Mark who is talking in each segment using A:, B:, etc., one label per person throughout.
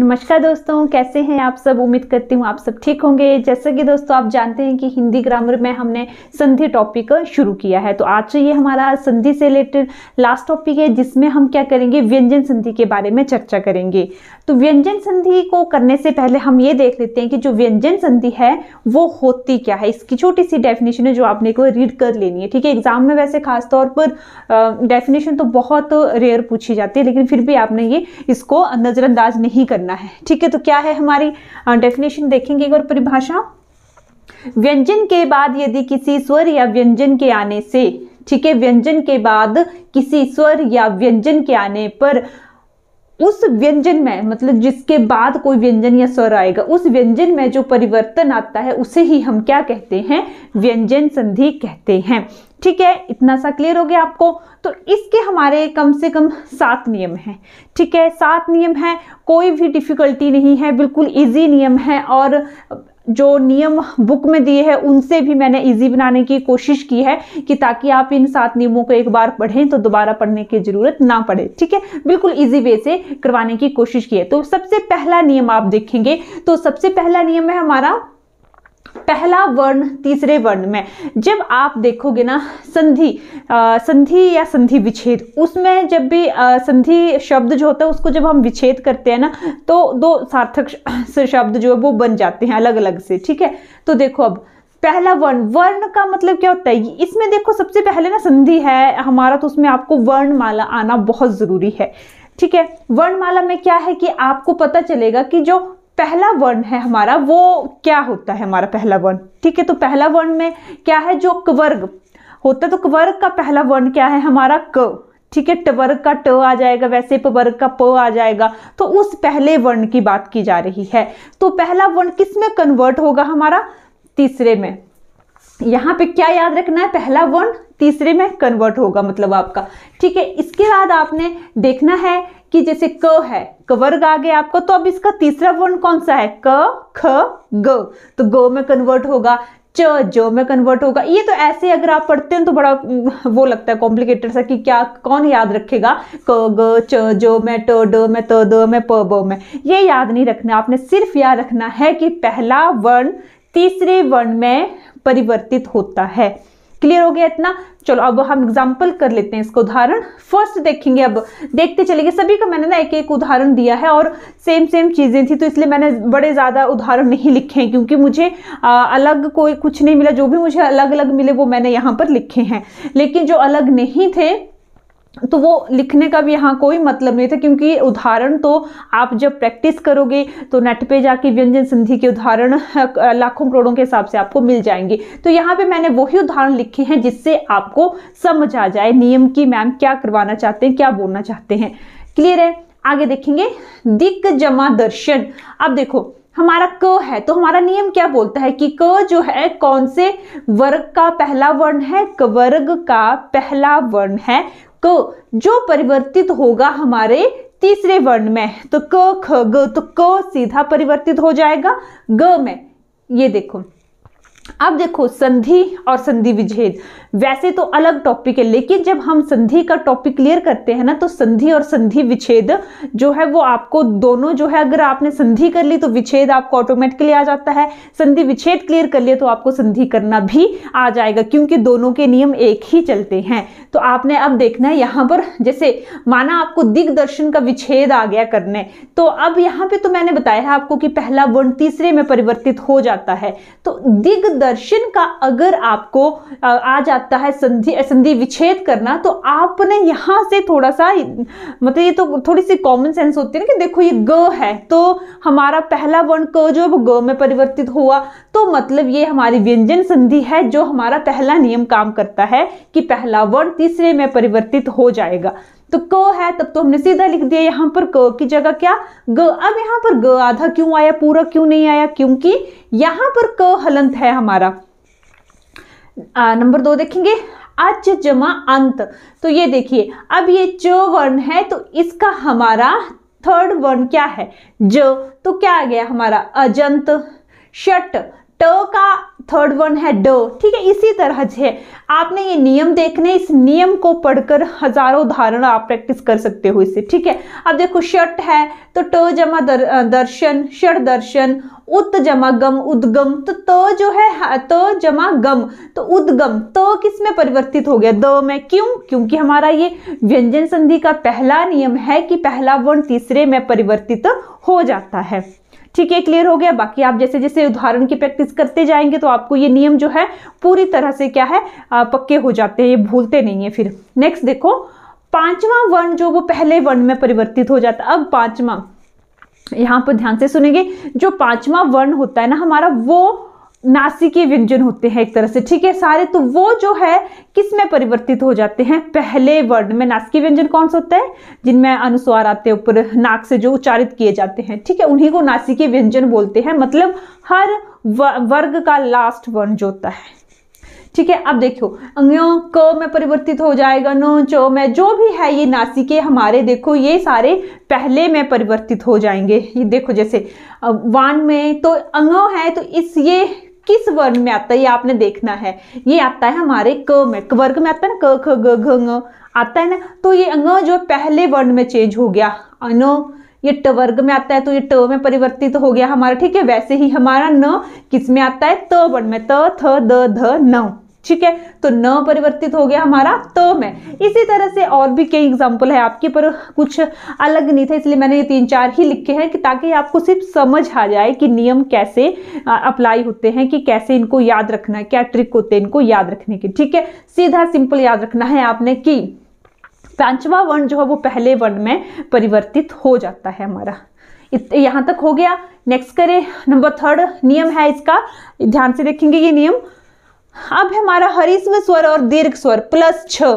A: नमस्कार दोस्तों कैसे हैं आप सब उम्मीद करती हूँ आप सब ठीक होंगे जैसे कि दोस्तों आप जानते हैं कि हिंदी ग्रामर में हमने संधि टॉपिक शुरू किया है तो आज ये हमारा संधि से रिलेटेड लास्ट टॉपिक है जिसमें हम क्या करेंगे व्यंजन संधि के बारे में चर्चा करेंगे तो व्यंजन संधि को करने से पहले हम ये देख लेते हैं कि जो व्यंजन संधि है वो होती क्या है इसकी छोटी सी डेफिनेशन है जो आपने को रीड कर लेनी है ठीक है एग्जाम में वैसे खासतौर पर डेफिनेशन तो बहुत रेयर पूछी जाती है लेकिन फिर भी आपने ये इसको नज़रअंदाज नहीं करना करना है ठीक है तो क्या है हमारी डेफिनेशन देखेंगे एक और परिभाषा व्यंजन के बाद यदि किसी स्वर या व्यंजन के आने से ठीक है व्यंजन के बाद किसी स्वर या व्यंजन के आने पर उस व्यंजन में मतलब जिसके बाद कोई व्यंजन या स्वर आएगा उस व्यंजन में जो परिवर्तन आता है उसे ही हम क्या कहते हैं व्यंजन संधि कहते हैं ठीक है इतना सा क्लियर हो गया आपको तो इसके हमारे कम से कम सात नियम हैं ठीक है सात नियम हैं कोई भी डिफ़िकल्टी नहीं है बिल्कुल इजी नियम है और जो नियम बुक में दिए हैं उनसे भी मैंने इजी बनाने की कोशिश की है कि ताकि आप इन सात नियमों को एक बार पढ़ें तो दोबारा पढ़ने की ज़रूरत ना पड़े ठीक है बिल्कुल इजी वे से करवाने की कोशिश की है तो सबसे पहला नियम आप देखेंगे तो सबसे पहला नियम है हमारा पहला वर्ण तीसरे वर्ण में जब आप देखोगे ना संधि संधि या संधि विच्छेद उसमें जब भी संधि शब्द जो होता है उसको जब हम विच्छेद करते हैं ना तो दो सार्थक शब्द जो है वो बन जाते हैं अलग अलग से ठीक है तो देखो अब पहला वर्ण वर्ण का मतलब क्या होता है इसमें देखो सबसे पहले ना संधि है हमारा तो उसमें आपको वर्णमाला आना बहुत ज़रूरी है ठीक है वर्णमाला में क्या है कि आपको पता चलेगा कि जो पहला वर्ण है हमारा वो क्या होता है हमारा पहला वर्ण ठीक है तो पहला वर्ण में क्या है जो कवर्ग होता है तो कवर्ग का पहला वर्ण क्या है हमारा क ठीक है टवर्ग का ट आ जाएगा वैसे पवर्ग का प आ जाएगा तो उस पहले वर्ण की बात की जा रही है तो पहला वर्ण किस में कन्वर्ट होगा हमारा तीसरे में यहाँ पे क्या याद रखना है पहला वर्ण तीसरे में कन्वर्ट होगा मतलब आपका ठीक है इसके बाद आपने देखना है कि जैसे क है क वर्ग आ गया आपको तो अब इसका तीसरा वर्ण कौन सा है क ख ग तो गो में कन्वर्ट होगा च जो में कन्वर्ट होगा ये तो ऐसे अगर आप पढ़ते हैं तो बड़ा हम्म, वो लगता है कॉम्प्लिकेटेड सा कि क्या कौन याद रखेगा क ग च जो में ट ड में त द में प ब में ये याद नहीं रखना आपने सिर्फ याद रखना है कि पहला वर्ण तीसरे वर्ण में परिवर्तित होता है क्लियर हो गया इतना चलो अब हम एग्जाम्पल कर लेते हैं इसका उदाहरण फर्स्ट देखेंगे अब देखते चलेंगे सभी का मैंने ना एक एक उदाहरण दिया है और सेम सेम चीज़ें थी तो इसलिए मैंने बड़े ज़्यादा उदाहरण नहीं लिखे हैं क्योंकि मुझे आ, अलग कोई कुछ नहीं मिला जो भी मुझे अलग अलग मिले वो मैंने यहाँ पर लिखे हैं लेकिन जो अलग नहीं थे तो वो लिखने का भी यहाँ कोई मतलब नहीं था क्योंकि उदाहरण तो आप जब प्रैक्टिस करोगे तो नेट पे जाके व्यंजन संधि के उदाहरण लाखों करोड़ों के हिसाब से आपको मिल जाएंगे तो यहाँ पे मैंने वही उदाहरण लिखे हैं जिससे आपको समझ आ जाए नियम की मैम क्या करवाना चाहते हैं क्या बोलना चाहते हैं क्लियर है आगे देखेंगे दिक जमा दर्शन अब देखो हमारा क है तो हमारा नियम क्या बोलता है कि क जो है कौन से वर्ग का पहला वर्ण है वर्ग का पहला वर्ण है क तो जो परिवर्तित होगा हमारे तीसरे वर्ण में तो क ख ग तो क सीधा परिवर्तित हो जाएगा ग में ये देखो अब देखो संधि और संधि विच्छेद वैसे तो अलग टॉपिक है लेकिन जब हम संधि का टॉपिक क्लियर करते हैं ना तो संधि और संधि विच्छेद जो है वो आपको दोनों जो है अगर आपने संधि कर ली तो विच्छेद आपको ऑटोमेटिकली आ जाता है संधि विच्छेद क्लियर कर लिए तो आपको संधि करना भी आ जाएगा क्योंकि दोनों के नियम एक ही चलते हैं तो आपने अब देखना है यहाँ पर जैसे माना आपको दिग्दर्शन का विच्छेद आ गया करने तो अब यहाँ पे तो मैंने बताया है आपको कि पहला वर्ण तीसरे में परिवर्तित हो जाता है तो दिग्द दर्शन का अगर आपको आ जाता है संधि संधि विच्छेद करना तो आपने यहाँ से थोड़ा सा मतलब ये तो थोड़ी सी कॉमन सेंस होती है ना कि देखो ये ग है तो हमारा पहला वर्ण क जो है ग में परिवर्तित हुआ तो मतलब ये हमारी व्यंजन संधि है जो हमारा पहला नियम काम करता है कि पहला वर्ण तीसरे में परिवर्तित हो जाएगा तो क है तब तो हमने सीधा लिख दिया यहाँ पर क की जगह क्या ग अब यहाँ पर ग आधा क्यों आया पूरा क्यों नहीं आया क्योंकि यहाँ पर क हलंत है हमारा नंबर दो देखेंगे अच जमा अंत तो ये देखिए अब ये च वर्ण है तो इसका हमारा थर्ड वर्ण क्या है ज तो क्या आ गया हमारा अजंत शट ट का थर्ड वन है ड ठीक है इसी तरह से आपने ये नियम देखने इस नियम को पढ़कर हजारों उदाहरण आप प्रैक्टिस कर सकते हो इससे ठीक है अब देखो शर्ट है तो ट जमा दर, दर्शन षड दर्शन उत जमा गम उदगम तो त तो जो है त तो जमा गम तो उदगम त तो किस में परिवर्तित हो गया द में क्यों क्योंकि हमारा ये व्यंजन संधि का पहला नियम है कि पहला वर्ण तीसरे में परिवर्तित हो जाता है ठीक है क्लियर हो गया बाकी आप जैसे जैसे उदाहरण की प्रैक्टिस करते जाएंगे तो आपको ये नियम जो है पूरी तरह से क्या है पक्के हो जाते हैं ये भूलते नहीं है फिर नेक्स्ट देखो पांचवा वर्ण जो वो पहले वर्ण में परिवर्तित हो जाता अब पांचवा यहाँ पर ध्यान से सुनेंगे जो पांचवा वर्ण होता है ना हमारा वो नासिकी व्यंजन होते हैं एक तरह से ठीक है सारे तो वो जो है किस में परिवर्तित हो जाते हैं पहले वर्ण में नासिकी व्यंजन कौन सा होता है जिनमें अनुस्वार आते हैं ऊपर नाक से जो उच्चारित किए जाते हैं ठीक है उन्हीं को नासिकी व्यंजन बोलते हैं मतलब हर वर्ग का लास्ट वर्ण जो होता है ठीक है अब देखो अंगो क में परिवर्तित हो जाएगा नो चो में जो भी है ये नासिके हमारे देखो ये सारे पहले में परिवर्तित हो जाएंगे ये देखो जैसे वान में तो अंगो है तो इस ये किस वर्ण में आता है ये आपने देखना है ये आता है हमारे क में वर्ग में आता है ना क ख ग घ आता है ना तो ये अंग जो पहले वर्ण में चेंज हो गया अन ये ट वर्ग में आता है तो ये ट में परिवर्तित हो गया हमारा ठीक है वैसे ही हमारा न किस में आता है त वर्ण में त थ द ध न ठीक है तो न परिवर्तित हो गया हमारा त तो में इसी तरह से और भी कई एग्जाम्पल है आपके पर कुछ अलग नहीं था इसलिए मैंने ये तीन चार ही लिखे हैं कि ताकि आपको सिर्फ समझ आ जाए कि नियम कैसे अप्लाई होते हैं कि कैसे इनको याद रखना है क्या ट्रिक होते हैं इनको याद रखने के ठीक है सीधा सिंपल याद रखना है आपने कि पांचवा वर्ण जो है वो पहले वर्ण में परिवर्तित हो जाता है हमारा यहाँ तक हो गया नेक्स्ट करें नंबर थर्ड नियम है इसका ध्यान से देखेंगे ये नियम अब हमारा हरिस्व स्वर और दीर्घ स्वर प्लस छ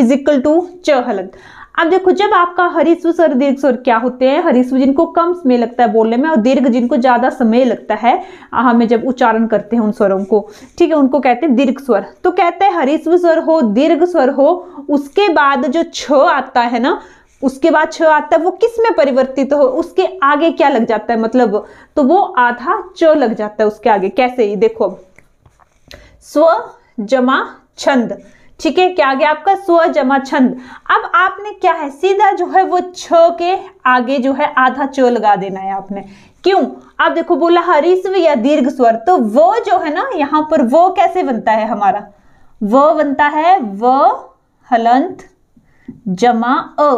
A: इज इक्वल टू च हलक अब देखो जब आपका हरिस्व स्वर दीर्घ स्वर क्या होते हैं हरिस्व जिनको कम समय लगता है बोलने में और दीर्घ जिनको ज़्यादा समय लगता है हमें जब उच्चारण करते हैं उन स्वरों को ठीक है उनको कहते हैं दीर्घ स्वर तो कहते हैं हरिस्व स्वर हो दीर्घ स्वर हो उसके बाद जो छ आता है ना उसके बाद छ आता है वो किस में परिवर्तित हो उसके आगे क्या लग जाता है मतलब तो वो आधा च लग जाता है उसके आगे कैसे ही? देखो अब स्व जमा छंद ठीक है क्या आ गया आपका स्व जमा छंद अब आपने क्या है सीधा जो है वो छ के आगे जो है आधा च लगा देना है आपने क्यों आप देखो बोला हरिस्व या दीर्घ स्वर तो वो जो है ना यहाँ पर वो कैसे बनता है हमारा व बनता है व हलंत जमा अ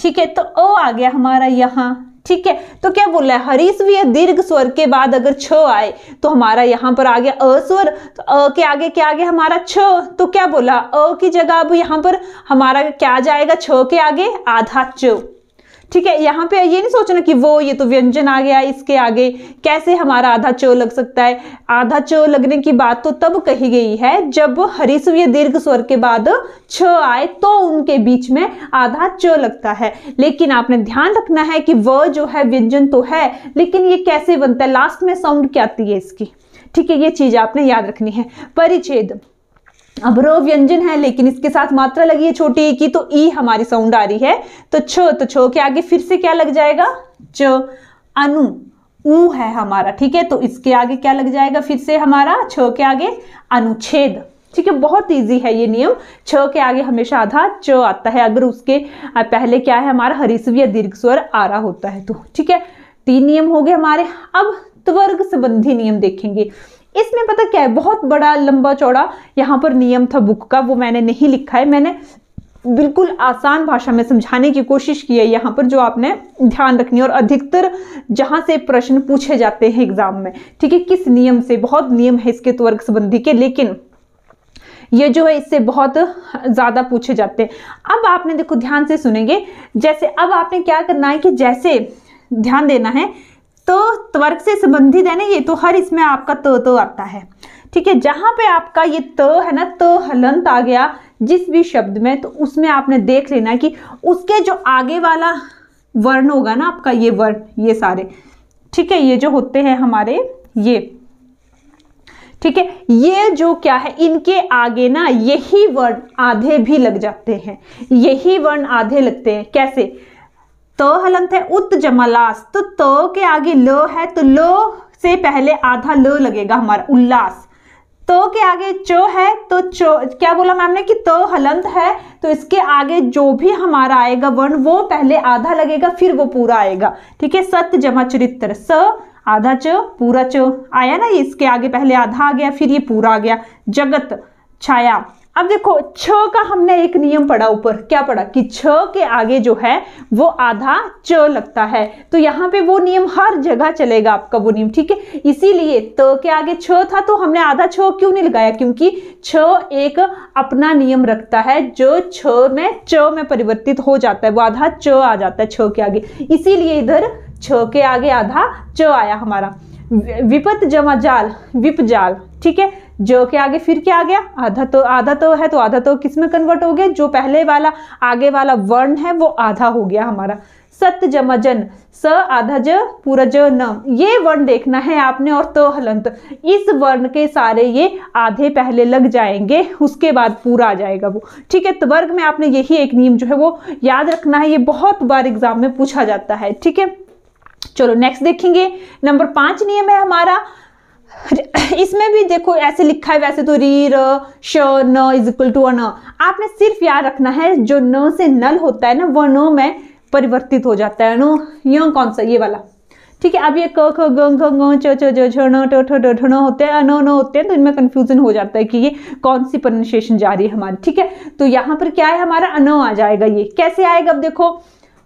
A: ठीक है तो अ आ गया हमारा यहां ठीक है तो क्या बोल रहा है हरीस्वीय दीर्घ स्वर के बाद अगर छ आए तो हमारा यहाँ पर आ गया अस्वर तो अ के आगे क्या आ गया हमारा छ तो क्या बोला अ की जगह अब यहाँ पर हमारा क्या जाएगा छ के आगे आधा च ठीक है यहाँ पे ये नहीं सोचना कि वो ये तो व्यंजन आ गया इसके आगे कैसे हमारा आधा चो लग सकता है आधा चो लगने की बात तो तब कही गई है जब हरिस्व या दीर्घ स्वर के बाद छ आए तो उनके बीच में आधा चो लगता है लेकिन आपने ध्यान रखना है कि व जो है व्यंजन तो है लेकिन ये कैसे बनता है लास्ट में साउंड क्या आती है इसकी ठीक है ये चीज आपने याद रखनी है परिच्छेद अभ्रव व्यंजन है लेकिन इसके साथ मात्रा लगी है छोटी की तो ई हमारी साउंड आ रही है तो छो तो छो के आगे फिर से क्या लग जाएगा च अनु ऊ है हमारा ठीक है तो इसके आगे क्या लग जाएगा फिर से हमारा छ के आगे अनुच्छेद ठीक है बहुत इजी है ये नियम छ के आगे हमेशा आधा च आता है अगर उसके पहले क्या है हमारा हरिस्व या दीर्घ स्वर आ रहा होता है तो ठीक है तीन नियम हो गए हमारे अब त्वर्ग संबंधी नियम देखेंगे इसमें पता क्या है बहुत बड़ा लंबा चौड़ा यहाँ पर नियम था बुक का वो मैंने नहीं लिखा है मैंने बिल्कुल आसान भाषा में समझाने की कोशिश की है यहाँ पर जो आपने ध्यान रखनी और अधिकतर जहाँ से प्रश्न पूछे जाते हैं एग्जाम में ठीक है किस नियम से बहुत नियम है इसके त्वर्ग संबंधी के लेकिन ये जो है इससे बहुत ज़्यादा पूछे जाते हैं अब आपने देखो ध्यान से सुनेंगे जैसे अब आपने क्या करना है कि जैसे ध्यान देना है तो त्वर्क से संबंधित है ना ये तो हर इसमें आपका तो तो आता है ठीक है जहां पे आपका ये तो है ना तो हलंत आ गया जिस भी शब्द में तो उसमें आपने देख लेना कि उसके जो आगे वाला वर्ण होगा ना आपका ये वर्ण ये सारे ठीक है ये जो होते हैं हमारे ये ठीक है ये जो क्या है इनके आगे ना यही वर्ण आधे भी लग जाते हैं यही वर्ण आधे लगते हैं कैसे तो हलंत है उत जमलास तो तो के आगे लो है तो लो से पहले आधा लो लगेगा हमारा उल्लास तो के आगे चो है तो चो क्या बोला मैम ने कि तो हलंत है तो इसके आगे जो भी हमारा आएगा वर्ण वो पहले आधा लगेगा फिर वो पूरा आएगा ठीक है सत्य जमा चरित्र स आधा च पूरा च आया ना इसके आगे पहले आधा आ गया फिर ये पूरा आ गया जगत छाया अब देखो छ का हमने एक नियम पढ़ा ऊपर क्या पढ़ा कि छ के आगे जो है वो आधा च लगता है तो यहाँ पे वो नियम हर जगह चलेगा आपका वो नियम ठीक है इसीलिए त तो के आगे छ था तो हमने आधा छ क्यों नहीं लगाया क्योंकि छ एक अपना नियम रखता है जो छ में च में परिवर्तित हो जाता है वो आधा च आ जाता है छ के आगे इसीलिए इधर छ के आगे आधा च आया हमारा विपत जमा जाल विप जाल ठीक है जो के आगे फिर क्या आ गया आधा तो आधा तो है तो आधा तो किस में कन्वर्ट हो गया जो पहले वाला आगे वाला वर्ण है वो आधा हो गया हमारा सत्य जमा जन स आधा ज पूरा ज न ये वर्ण देखना है आपने और तो हलंत इस वर्ण के सारे ये आधे पहले लग जाएंगे उसके बाद पूरा आ जाएगा वो ठीक है तो वर्ग में आपने यही एक नियम जो है वो याद रखना है ये बहुत बार एग्जाम में पूछा जाता है ठीक है चलो नेक्स्ट देखेंगे नंबर पांच नियम है हमारा इसमें भी देखो ऐसे लिखा है वैसे तो री र श न इज इक्वल टू अन आपने सिर्फ याद रखना है जो न से नल होता है ना वह न में परिवर्तित हो जाता है नो यो कौन सा ये वाला ठीक है अब ये क ख ग घ च च ज झ ण ट ठ ड ढ होते हैं अन न होते हैं तो इनमें कंफ्यूजन हो जाता है कि ये कौन सी प्रोनाउंसिएशन जा रही है हमारी ठीक है तो यहाँ पर क्या है हमारा अन आ जाएगा ये कैसे आएगा अब देखो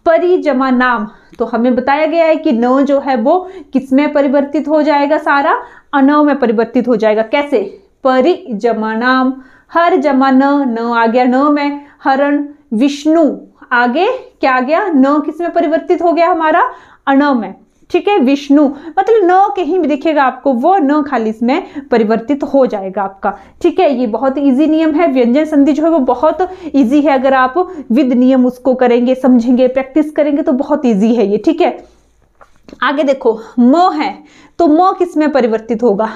A: परी जमा नाम तो हमें बताया गया है कि न जो है वो किसमें परिवर्तित हो जाएगा सारा अनव में परिवर्तित हो जाएगा कैसे परी जमा नाम हर जमा न न आ गया न में हरण विष्णु आगे क्या आ गया न किसमें परिवर्तित हो गया हमारा अन में ठीक है विष्णु मतलब न कहीं भी दिखेगा आपको वो न खाली इसमें परिवर्तित हो जाएगा आपका ठीक है ये बहुत ईजी नियम है व्यंजन संधि जो है वो बहुत ईजी है अगर आप विद नियम उसको करेंगे समझेंगे प्रैक्टिस करेंगे तो बहुत ईजी है ये ठीक है आगे देखो म है तो म किसमें परिवर्तित होगा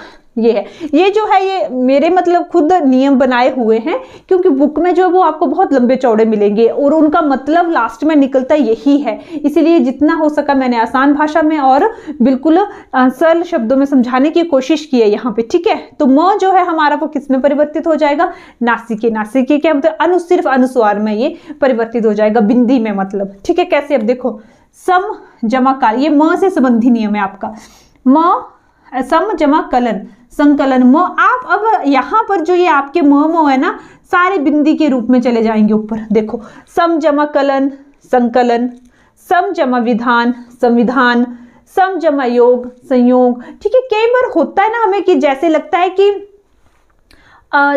A: ये है ये जो है ये मेरे मतलब खुद नियम बनाए हुए हैं क्योंकि बुक में जो है वो आपको बहुत लंबे चौड़े मिलेंगे और उनका मतलब लास्ट में निकलता यही है इसीलिए जितना हो सका मैंने आसान भाषा में और बिल्कुल सरल शब्दों में समझाने की कोशिश की है यहाँ पे ठीक है तो म जो है हमारा वो किस में परिवर्तित हो जाएगा नासिके नासिके क्या मतलब तो अनु सिर्फ अनुस्वार में ये परिवर्तित हो जाएगा बिंदी में मतलब ठीक है कैसे अब देखो सम जमा काल ये म से संबंधी नियम है आपका म सम जमा कलन संकलन म आप अब यहाँ पर जो ये आपके म मो है ना सारे बिंदी के रूप में चले जाएंगे ऊपर देखो सम जमा कलन संकलन सम जमा विधान संविधान सम जमा योग संयोग ठीक है कई बार होता है ना हमें कि जैसे लगता है कि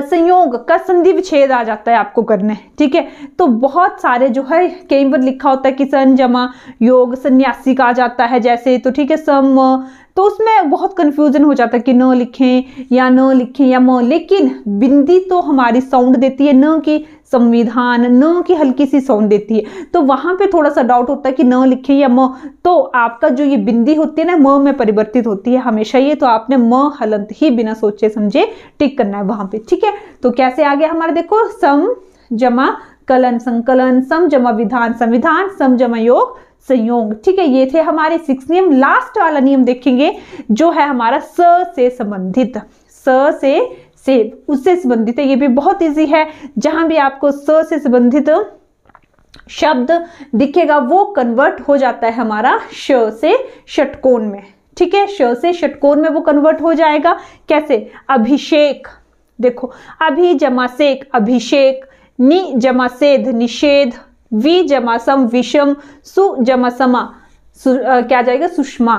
A: संयोग का संधि विच्छेद आ जाता है आपको करने ठीक है तो बहुत सारे जो है कई बार लिखा होता है कि सन जमा योग सन्यासी का आ जाता है जैसे तो ठीक है सम तो उसमें बहुत कन्फ्यूजन हो जाता है कि न लिखें या न लिखें या म लेकिन बिंदी तो हमारी साउंड देती है न की संविधान न की हल्की सी सौन देती है तो वहां पे थोड़ा सा डाउट होता है कि न लिखे या म तो आपका जो ये बिंदी होती है ना म में परिवर्तित होती है हमेशा ये तो आपने म हलंत ही बिना सोचे समझे टिक करना है वहां पे ठीक है तो कैसे आ गया हमारा देखो सम जमा कलन संकलन सम जमा विधान संविधान सम जमा योग संयोग ठीक है ये थे हमारे सिक्स नियम लास्ट वाला नियम देखेंगे जो है हमारा स से संबंधित स से से उससे संबंधित है ये भी बहुत ईजी है जहां भी आपको स से संबंधित शब्द दिखेगा वो कन्वर्ट हो जाता है हमारा श से षटकोण में ठीक है श से षटकोण में वो कन्वर्ट हो जाएगा कैसे अभिषेक देखो अभि जमा सेक अभिषेक नि जमा सेध निषेध वि जमा सम विषम सु जमा समा सु, आ, क्या जाएगा सुषमा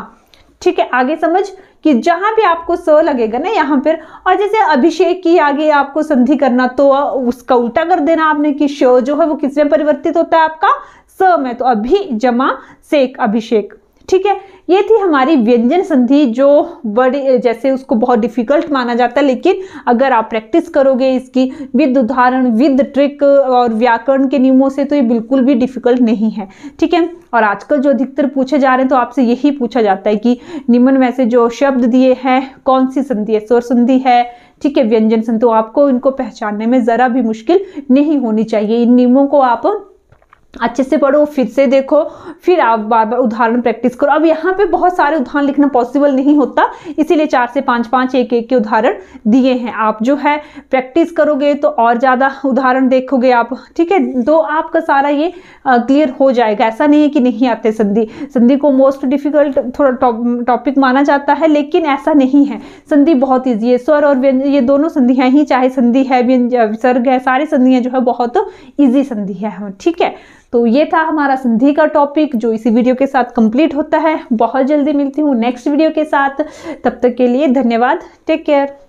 A: ठीक है आगे समझ कि जहां भी आपको स लगेगा ना यहाँ पर और जैसे अभिषेक की आगे आपको संधि करना तो उसका उल्टा कर देना आपने कि श जो है वो किसमें परिवर्तित होता है आपका स में तो अभी जमा सेक अभिषेक ठीक है ये थी हमारी व्यंजन संधि जो बड़ी जैसे उसको बहुत डिफिकल्ट माना जाता है लेकिन अगर आप प्रैक्टिस करोगे इसकी विद उदाहरण विद ट्रिक और व्याकरण के नियमों से तो ये बिल्कुल भी डिफिकल्ट नहीं है ठीक है और आजकल जो अधिकतर पूछे जा रहे हैं तो आपसे यही पूछा जाता है कि निम्न में से जो शब्द दिए हैं कौन सी संधि है स्वर संधि है ठीक है व्यंजन संधि तो आपको इनको पहचानने में ज़रा भी मुश्किल नहीं होनी चाहिए इन नियमों को आप अच्छे से पढ़ो फिर से देखो फिर आप बार बार उदाहरण प्रैक्टिस करो अब यहाँ पे बहुत सारे उदाहरण लिखना पॉसिबल नहीं होता इसीलिए चार से पाँच पाँच एक एक के उदाहरण दिए हैं आप जो है प्रैक्टिस करोगे तो और ज़्यादा उदाहरण देखोगे आप ठीक है तो आपका सारा ये क्लियर हो जाएगा ऐसा नहीं है कि नहीं आते संधि संधि को मोस्ट डिफिकल्ट थोड़ा टॉपिक माना जाता है लेकिन ऐसा नहीं है संधि बहुत ईजी है स्वर और ये दोनों संधियाँ ही चाहे संधि है विसर्ग है सारी संधियाँ जो है बहुत ईजी संधि है ठीक है तो ये था हमारा संधि का टॉपिक जो इसी वीडियो के साथ कंप्लीट होता है बहुत जल्दी मिलती हूँ नेक्स्ट वीडियो के साथ तब तक के लिए धन्यवाद टेक केयर